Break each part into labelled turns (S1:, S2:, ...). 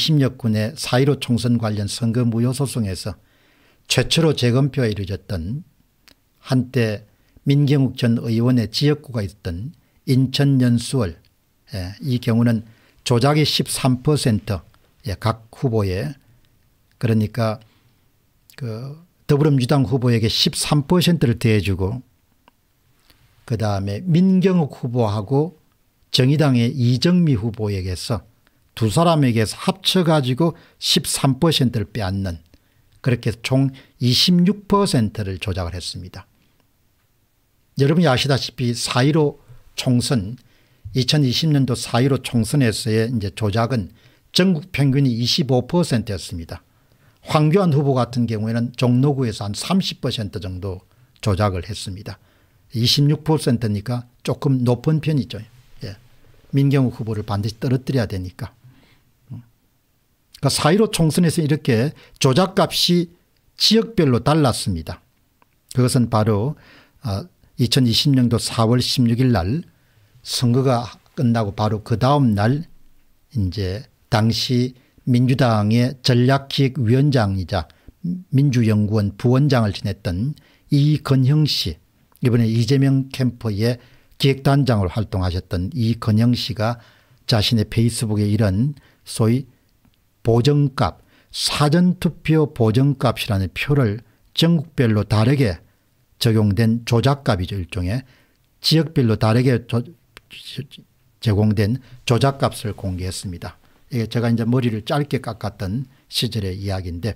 S1: 20여 군의 4.15 총선 관련 선거 무효 소송에서 최초로 재검표에 이르렀던 한때 민경욱 전 의원의 지역구가 있던 인천 연수월 예, 이 경우는 조작이 13%각 후보에 그러니까 그 더불어민주당 후보에게 13%를 대해주고 그 다음에 민경욱 후보하고 정의당의 이정미 후보에게서 두 사람에게서 합쳐가지고 13%를 빼앗는 그렇게 총 26%를 조작을 했습니다. 여러분이 아시다시피 4.15 총선 2020년도 4.15 총선에서의 이제 조작은 전국 평균이 25%였습니다. 황교안 후보 같은 경우에는 종로구에서 한 30% 정도 조작을 했습니다. 26%니까 조금 높은 편이죠. 예. 민경욱 후보를 반드시 떨어뜨려야 되니까. 그러니까 4.15 총선에서 이렇게 조작값이 지역별로 달랐습니다. 그것은 바로 2020년도 4월 16일 날 선거가 끝나고 바로 그 다음 날 이제 당시 민주당의 전략기획위원장이자 민주연구원 부원장을 지냈던 이건형 씨 이번에 이재명 캠프의 기획단장으로 활동하셨던 이건영 씨가 자신의 페이스북에 이런 소위 보정값, 사전투표 보정값이라는 표를 전국별로 다르게 적용된 조작값이죠. 일종의 지역별로 다르게 조, 제공된 조작값을 공개했습니다. 이게 제가 이제 머리를 짧게 깎았던 시절의 이야기인데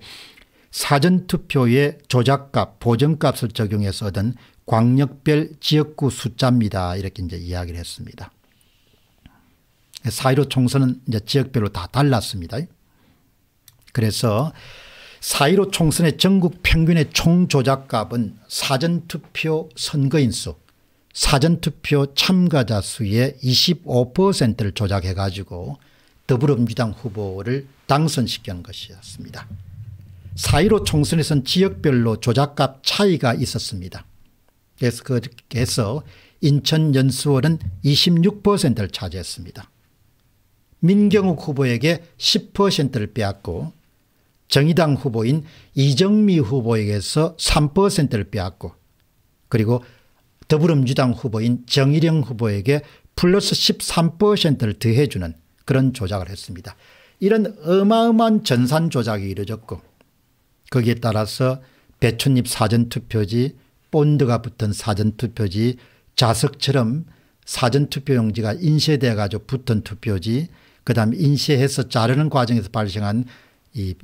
S1: 사전투표의 조작값, 보정값을 적용해서 얻은 광역별 지역구 숫자입니다. 이렇게 이제 이야기를 했습니다. 사1 5 총선은 이제 지역별로 다 달랐습니다. 그래서 4.15 총선의 전국 평균의 총조작값은 사전투표 선거인수 사전투표 참가자 수의 25%를 조작해 가지고 더불어민주당 후보를 당선시킨 것이었습니다. 4.15 총선에선 지역별로 조작값 차이가 있었습니다. 그래서 그래서 인천 연수원은 26%를 차지했습니다. 민경욱 후보에게 10%를 빼앗고 정의당 후보인 이정미 후보에게서 3%를 빼앗고 그리고 더불어민주당 후보인 정의령 후보에게 플러스 13%를 더해주는 그런 조작을 했습니다. 이런 어마어마한 전산 조작이 이루어졌고 거기에 따라서 배춧잎 사전투표지 본드가 붙은 사전투표지 자석처럼 사전투표용지가 인쇄돼 가지고 붙은 투표지 그다음 인쇄해서 자르는 과정에서 발생한 이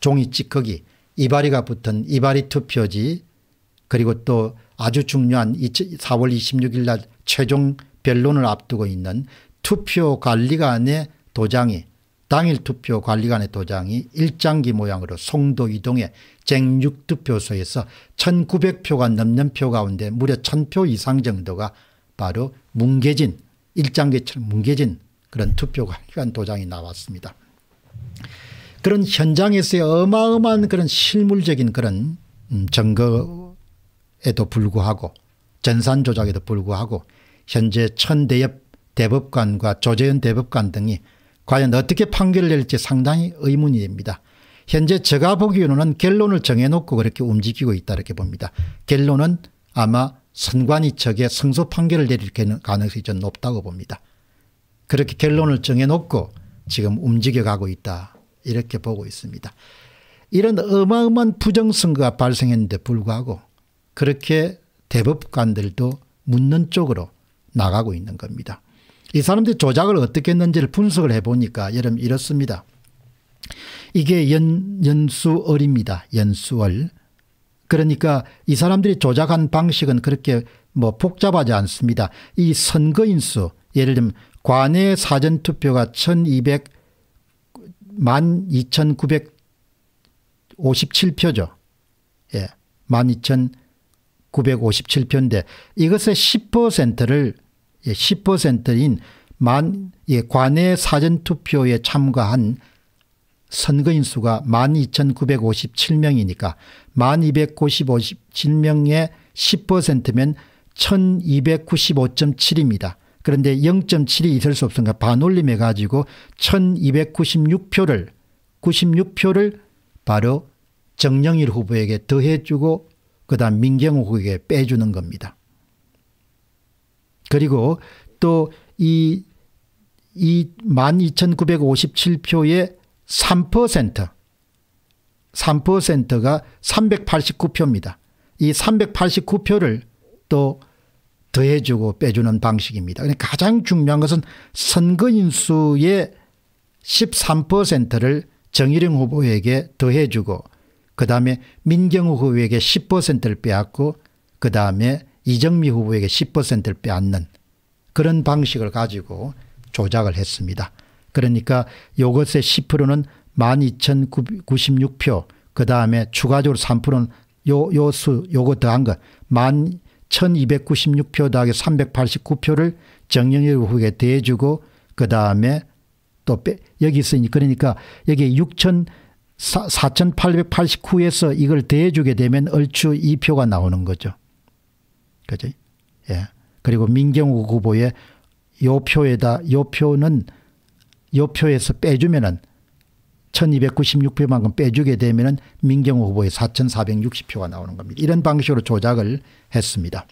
S1: 종이 찌꺼기 이발이가 붙은 이발이 투표지 그리고 또 아주 중요한 4월 26일 날 최종 변론을 앞두고 있는 투표관리관의 도장이 당일 투표관리관의 도장이 일장기 모양으로 송도 이동해 쟁육투표소에서 1900표가 넘는 표 가운데 무려 1000표 이상 정도가 바로 뭉개진 일장기처럼 뭉개진 그런 투표관리관 도장이 나왔습니다. 그런 현장에서의 어마어마한 그런 실물적인 그런 음, 증거에도 불구하고 전산 조작에도 불구하고 현재 천대엽 대법관과 조재현 대법관 등이 과연 어떻게 판결을 낼지 상당히 의문이 됩니다. 현재 제가 보기로는 결론을 정해놓고 그렇게 움직이고 있다 이렇게 봅니다. 결론은 아마 선관위 측에 성소 판결을 내릴 가능성이 좀 높다고 봅니다. 그렇게 결론을 정해놓고 지금 움직여가고 있다 이렇게 보고 있습니다. 이런 어마어마한 부정선거가 발생했는데 불구하고 그렇게 대법관들도 묻는 쪽으로 나가고 있는 겁니다. 이 사람들이 조작을 어떻게 했는지를 분석을 해보니까 여러분 이렇습니다. 이게 연, 연수월입니다. 연수월. 그러니까 이 사람들이 조작한 방식은 그렇게 뭐 복잡하지 않습니다. 이 선거인수 예를 들면 관내 사전투표가 1200 12,957표죠. 예. 12,957표인데 이것의 10%를 예, 10%인 만, 예, 관외 사전투표에 참가한 선거인 수가 12,957명이니까 12,957명의 10%면 1,295.7입니다. 그런데 0.7이 있을 수 없으니까 반올림해 가지고 1296표를 96표를 바로 정영일 후보에게 더해주고 그다음 민경호 후보에게 빼주는 겁니다. 그리고 또이 이 12,957표의 3% 3%가 389표입니다. 이 389표를 또 더해주고 빼주는 방식입니다. 가장 중요한 것은 선거인수의 13%를 정일영 후보에게 더해주고 그 다음에 민경호 후보에게 10%를 빼앗고 그 다음에 이정미 후보에게 10%를 빼앗는 그런 방식을 가지고 조작을 했습니다. 그러니까 요것의 10%는 12,096표 그 다음에 추가적으로 3%는 요, 요 수, 요거 더한 것, 만 1296표 더하기 389표를 정영일 후에 대주고 그 다음에 또 빼, 여기 있으니 그러니까 여기 6천 4,889에서 이걸 대주게 되면 얼추 2표가 나오는 거죠. 그죠? 예. 그리고 민경욱 후보의 요 표에다 요 표는 요 표에서 빼주면은 1 2 9 6표만큼 빼주게 되면 민경 후보의 4,460표가 나오는 겁니다. 이런 방식으로 조작을 했습니다.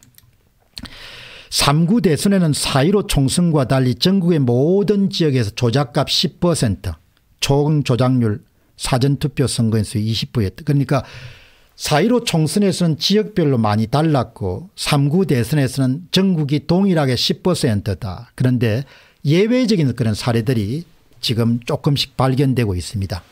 S1: 3구 대선에는 4.15 총선과 달리 전국의 모든 지역에서 조작값 10%총 조작률 사전투표 선거인수 20%였다. 그러니까 4.15 총선에서는 지역별로 많이 달랐고 3구 대선에서는 전국이 동일하게 10%다. 그런데 예외적인 그런 사례들이 지금 조금씩 발견되고 있습니다.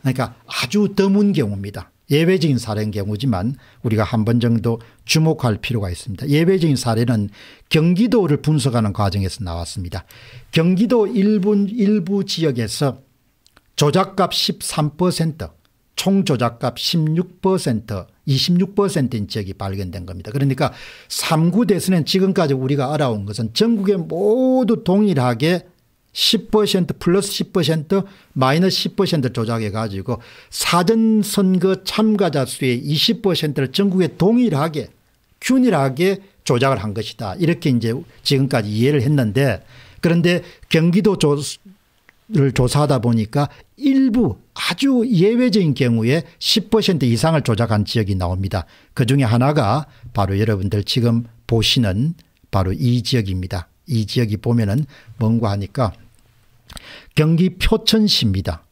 S1: 그러니까 아주 드문 경우입니다. 예외적인 사례인 경우지만 우리가 한 번 정도 주목할 필요가 있습니다. 예외적인 사례는 경기도를 분석하는 과정에서 나왔습니다. 경기도 일부, 일부 지역에서 조작값 13% 총조작값 16% 26%인 지역이 발견된 겁니다. 그러니까 3구 대선은 지금까지 우리가 알아온 것은 전국에 모두 동일하게 10% 플러스 10% 마이너스 10% 조작해 가지고 사전선거 참가자 수의 20%를 전국에 동일하게 균일하게 조작을 한 것이다. 이렇게 이제 지금까지 이해를 했는데 그런데 경기도 조를 조사하다 보니까 일부 아주 예외적인 경우에 10% 이상을 조작한 지역이 나옵니다. 그중에 하나가 바로 여러분들 지금 보시는 바로 이 지역입니다. 이 지역이 보면은 뭔가 하니까 경기 표천시입니다.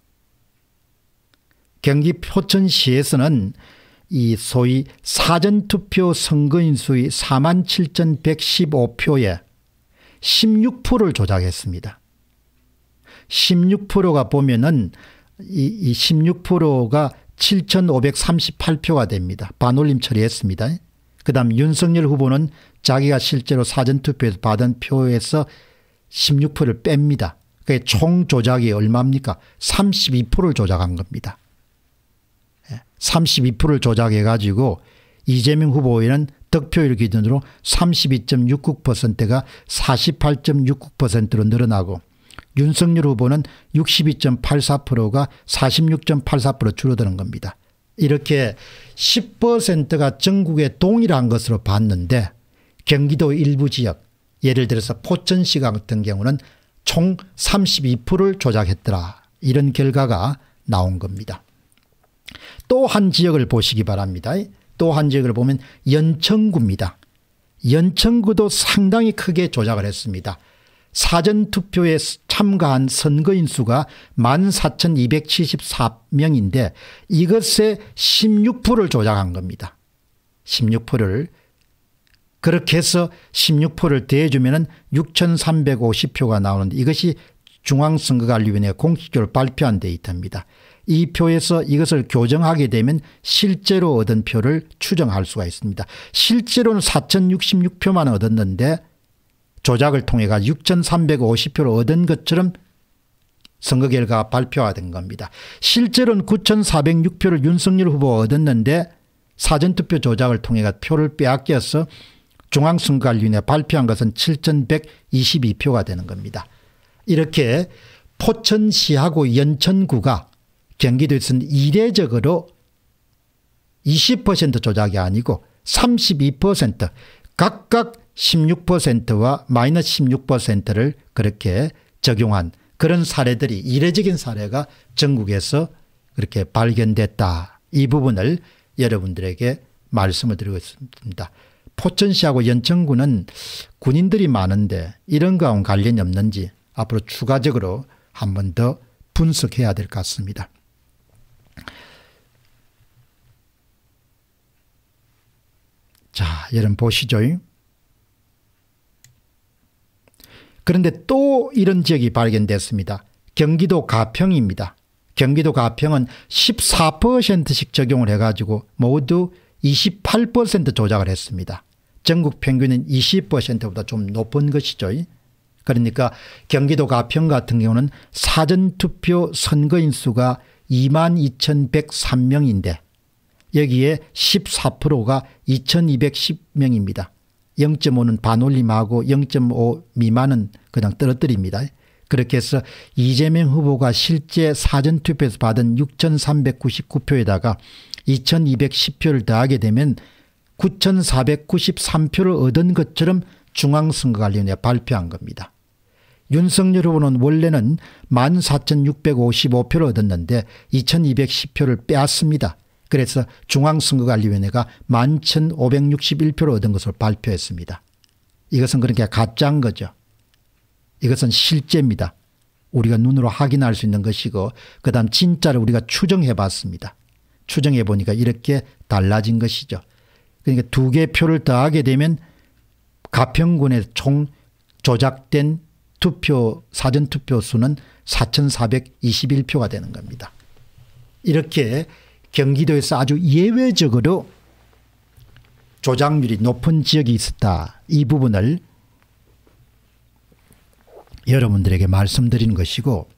S1: 경기 표천시에서는 이 소위 사전투표 선거인 수의 4만 7,115표에 16%를 조작했습니다. 16%가 보면은 이, 이 16%가 7,538표가 됩니다. 반올림 처리했습니다. 그 다음 윤석열 후보는 자기가 실제로 사전투표에서 받은 표에서 16%를 뺍니다. 그게 총 조작이 얼마입니까? 32%를 조작한 겁니다. 32%를 예, 조작해 가지고 이재명 후보에는 득표율 기준으로 32.69%가 48.69%로 늘어나고 윤석열 후보는 62.84%가 46.84% 줄어드는 겁니다. 이렇게 10%가 전국에 동일한 것으로 봤는데 경기도 일부 지역 예를 들어서 포천시 같은 경우는 총 32%를 조작했더라 이런 결과가 나온 겁니다. 또 한 지역을 보시기 바랍니다. 또 한 지역을 보면 연천구입니다. 연천구도 상당히 크게 조작을 했습니다. 사전투표에 참가한 선거인 수가 14,274명인데 이것의 16%를 조작한 겁니다. 16%를 그렇게 해서 16표를 대해주면 6350표가 나오는데 이것이 중앙선거관리위원회 공식적으로 발표한 데이터입니다. 이 표에서 이것을 교정하게 되면 실제로 얻은 표를 추정할 수가 있습니다. 실제로는 4066표만 얻었는데 조작을 통해가 6350표를 얻은 것처럼 선거 결과가 발표화된 겁니다. 실제로는 9406표를 윤석열 후보가 얻었는데 사전투표 조작을 통해가 표를 빼앗겨서 중앙선관위원회 발표한 것은 7,122표가 되는 겁니다. 이렇게 포천시하고 연천구가 경기도에서 이례적으로 20% 조작이 아니고 32% 각각 16%와 마이너스 16%를 그렇게 적용한 그런 사례들이 이례적인 사례가 전국에서 그렇게 발견됐다. 이 부분을 여러분들에게 말씀을 드리고 있습니다. 포천시하고 연천구는 군인들이 많은데 이런 거하고 관련이 없는지 앞으로 추가적으로 한 번 더 분석해야 될 것 같습니다. 자, 여러분 보시죠. 그런데 또 이런 지역이 발견됐습니다. 경기도 가평입니다. 경기도 가평은 14%씩 적용을 해가지고 모두 28% 조작을 했습니다. 전국 평균인 20%보다 좀 높은 것이죠. 그러니까 경기도 가평 같은 경우는 사전투표 선거인 수가 22,103명인데 여기에 14%가 2210명입니다. 0.5는 반올림하고 0.5 미만은 그냥 떨어뜨립니다. 그렇게 해서 이재명 후보가 실제 사전투표에서 받은 6,399표에다가 2,210표를 더하게 되면 9,493표를 얻은 것처럼 중앙선거관리위원회 발표한 겁니다. 윤석열 후보는 원래는 14,655표를 얻었는데 2,210표를 빼앗습니다. 그래서 중앙선거관리위원회가 11,561표를 얻은 것을 발표했습니다. 이것은 그렇게 가짜인 거죠. 이것은 실제입니다. 우리가 눈으로 확인할 수 있는 것이고 그다음 진짜를 우리가 추정해 봤습니다. 추정해 보니까 이렇게 달라진 것이죠. 그러니까 두 개 표를 더하게 되면 가평군의 총 조작된 투표 사전투표 수는 4,421표가 되는 겁니다. 이렇게 경기도에서 아주 예외적으로 조작률이 높은 지역이 있었다. 이 부분을 여러분들에게 말씀드린 것이고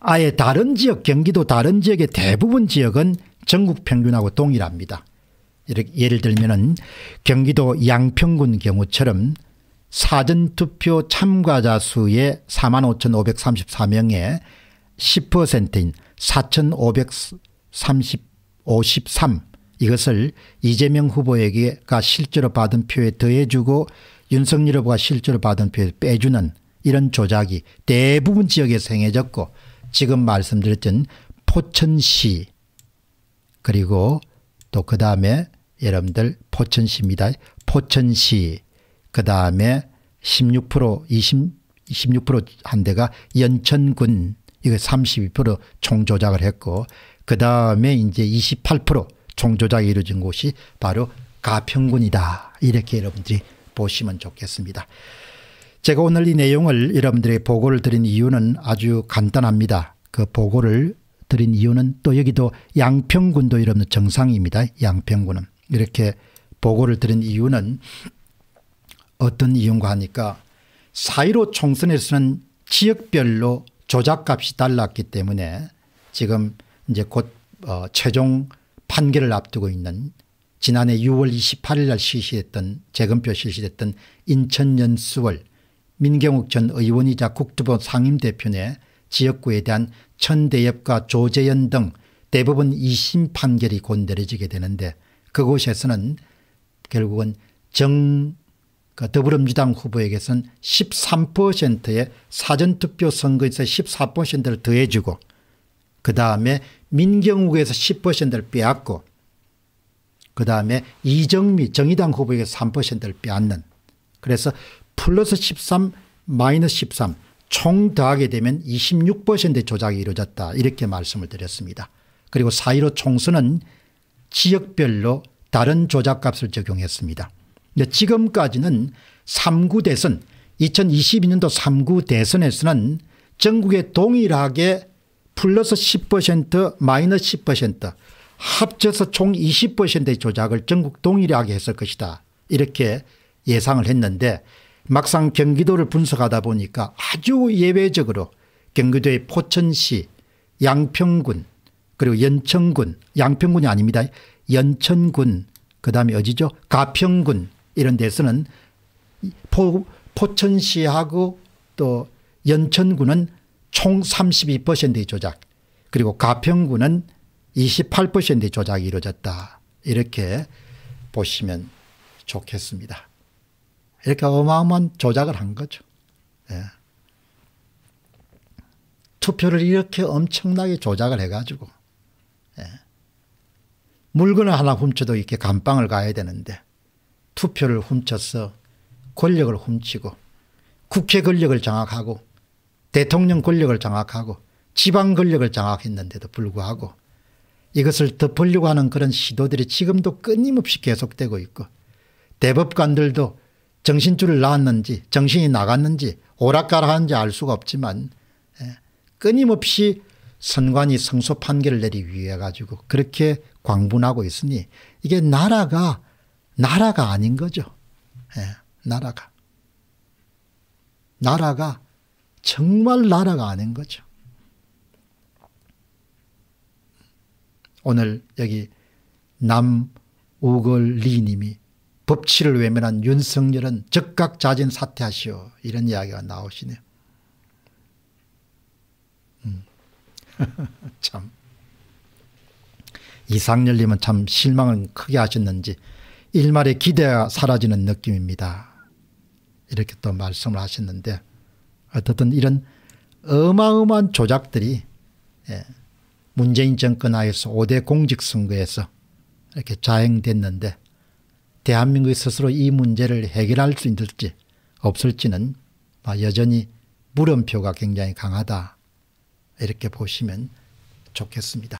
S1: 아예 다른 지역 경기도 다른 지역의 대부분 지역은 전국 평균하고 동일합니다. 이렇게 예를 들면은 경기도 양평군 경우처럼 사전투표 참가자 수의 45,534명의 10%인 4,553 이것을 이재명 후보에게가 실제로 받은 표에 더해주고 윤석열 후보가 실제로 받은 표에 빼주는 이런 조작이 대부분 지역에서 행해졌고 지금 말씀드렸던 포천시 그리고 또 그 다음에 여러분들 포천시입니다. 포천시 그 다음에 16% 20 26%한 대가 연천군 이거 32% 총조작을 했고 그 다음에 이제 28% 총조작이 이루어진 곳이 바로 가평군이다. 이렇게 여러분들이 보시면 좋겠습니다. 제가 오늘 이 내용을 여러분들의 보고를 드린 이유는 아주 간단합니다. 그 보고를 드린 이유는 또 여기도 양평군도 여러분 정상입니다. 양평군은. 이렇게 보고를 드린 이유는 어떤 이유인가 하니까 사이로 총선에서는 지역별로 조작값이 달랐기 때문에 지금 이제 곧 어, 최종 판결을 앞두고 있는 지난해 6월 28일 날 실시했던 재검표 실시됐던 인천연수0월 민경욱 전 의원이자 국토부 상임대표의 지역구에 대한 천대엽과 조재현 등대부분 2심 판결이 곧 내려지게 되는데 그곳에서는 결국은 정 그 더불어민주당 후보에게서는 13%의 사전투표 선거에서 14%를 더해주고 그 다음에 민경욱에서 10%를 빼앗고 그 다음에 이정미 정의당 후보에게 3%를 빼앗는 그래서 플러스 13 마이너스 13 총 더하게 되면 26%의 조작이 이루어졌다 이렇게 말씀을 드렸습니다. 그리고 4.15 총선은 지역별로 다른 조작값을 적용했습니다. 지금까지는 3구 대선 2022년도 3구 대선에서는 전국에 동일하게 플러스 10% 마이너스 10% 합쳐서 총 20%의 조작을 전국 동일하게 했을 것이다. 이렇게 예상을 했는데 막상 경기도를 분석하다 보니까 아주 예외적으로 경기도의 포천시 양평군 그리고 연천군 양평군이 아닙니다. 연천군 그다음에 어디죠 가평군 이런 데서는 포, 포천시하고 또 연천군은 총 32%의 조작 그리고 가평군은 28%의 조작이 이루어졌다. 이렇게 보시면 좋겠습니다. 이렇게 어마어마한 조작을 한 거죠. 예. 투표를 이렇게 엄청나게 조작을 해가지고 물건을 하나 훔쳐도 이렇게 감방을 가야 되는데 투표를 훔쳐서 권력을 훔치고 국회 권력을 장악하고 대통령 권력을 장악하고 지방 권력을 장악했는데도 불구하고 이것을 덮으려고 하는 그런 시도들이 지금도 끊임없이 계속되고 있고 대법관들도 정신줄을 놨는지 정신이 나갔는지 오락가락한지알 수가 없지만 예, 끊임없이 선관위 성소 판결을 내리기 위해 가지고 그렇게 광분하고 있으니 이게 나라가 나라가 아닌 거죠. 예, 나라가 나라가 정말 나라가 아닌 거죠. 오늘 여기 남우걸리님이 법치를 외면한 윤석열은 즉각 자진 사퇴하시오 이런 이야기가 나오시네요. 음. 참. 이상열님은 참 실망을 크게 하셨는지 일말의 기대가 사라지는 느낌입니다. 이렇게 또 말씀을 하셨는데 어떻든 이런 어마어마한 조작들이 예, 문재인 정권 하에서 5대 공직선거에서 이렇게 자행됐는데 대한민국이 스스로 이 문제를 해결할 수 있을지 없을지는 여전히 물음표가 굉장히 강하다 이렇게 보시면 좋겠습니다.